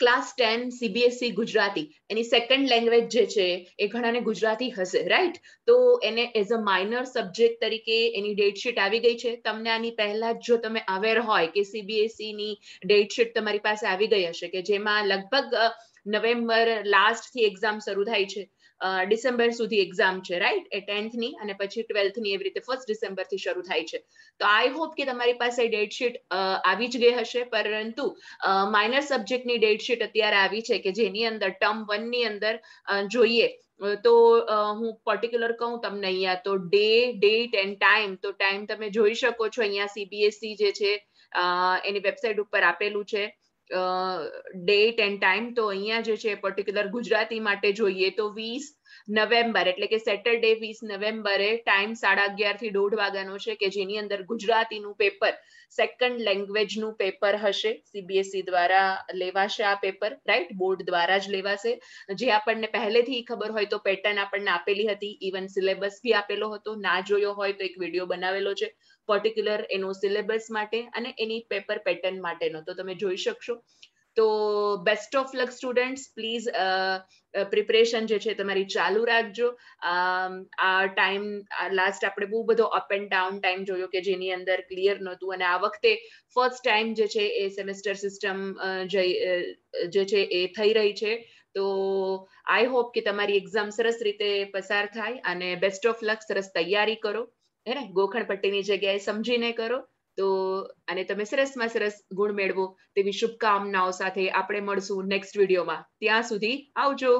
class ten CBSE Gujarati એની second language જે છે એ ઘણાને ગુજરાતી હશે રાઈટ તો એને એઝ અ માઇનર સબ્જેક્ટ તરીકે એની ડેટશીટ આવી ગઈ છે તમને આની પહેલા જો તમે અવેર હોય કે સીબીએસસીની e ડેટશીટ તમારી પાસે આવી ગઈ હશે કે જેમાં લગભગ નવેમ્બર લાસ્ટથી એક્ઝામ શરૂ થાય છે ડિસેમ્બર સુધી એક્ઝામ છે રાઈટ એ ટેન્થની અને પછી ટ્વેલ્થની એવી રીતે ફર્સ્ટ ડિસેમ્બરથી શરૂ થાય છે તો આઈ હોપ કે તમારી પાસે ડેટશીટ આવી જ ગઈ હશે પરંતુ માઇનર સબ્જેક્ટની ડેટશીટ અત્યારે આવી છે કે જેની અંદર ટર્મ વનની અંદર જોઈએ તો હું પર્ટિક્યુલર કહું તમને અહીંયા તો ડે ડેટ એન્ડ ટાઈમ તો ટાઈમ તમે જોઈ શકો છો અહીંયા સીબીએસસી જે છે એની વેબસાઇટ ઉપર આપેલું છે ડેટ એન્ડ ટાઈમ તો અહીંયા જે છે પર્ટિક્યુલર ગુજરાતી માટે જોઈએ તો વીસ નવેમ્બર એટલે કે સેટરડે વીસ નવેમ્બરે ટાઈમ સાડા અગિયાર થી દોઢ વાગ્યાનો છે કે જેની અંદર ગુજરાતીનું પેપર સેકન્ડ લેંગ્વેજનું પેપર હશે સીબીએસઈ e દ્વારા લેવાશે આ પેપર રાઈટ બોર્ડ દ્વારા જ લેવાશે જે આપણને પહેલેથી ખબર હોય તો પેટર્ન આપણને આપેલી હતી ઇવન સિલેબસ બી આપેલો હતો ના જોયો હોય તો એક વિડીયો બનાવેલો છે પર્ટિક્યુલર એનો સિલેબસ માટે અને એની પેપર પેટર્ન માટેનો તો તમે જોઈ શકશો તો best of luck students please preparation જે છે તમારી ચાલુ રાખજો um, આ ટાઈમ લાસ્ટ આપણે બહુ બધો અપ એન્ડ ડાઉન ટાઈમ જોયો કે જેની અંદર ક્લિયર નહોતું અને આ વખતે ફર્સ્ટ ટાઈમ જે છે એ સેમેસ્ટર સિસ્ટમ જે છે એ થઈ રહી છે તો આઈ હોપ કે તમારી એક્ઝામ સરસ રીતે પસાર થાય અને બેસ્ટ ઓફ લક સરસ તૈયારી કરો હે ને ગોખણ પટ્ટીની જગ્યાએ સમજીને કરો તો અને તમે સરસમાં સરસ ગુણ મેળવો તેવી શુભકામનાઓ સાથે આપણે મળશું નેક્સ્ટ વિડીયોમાં ત્યાં સુધી આવજો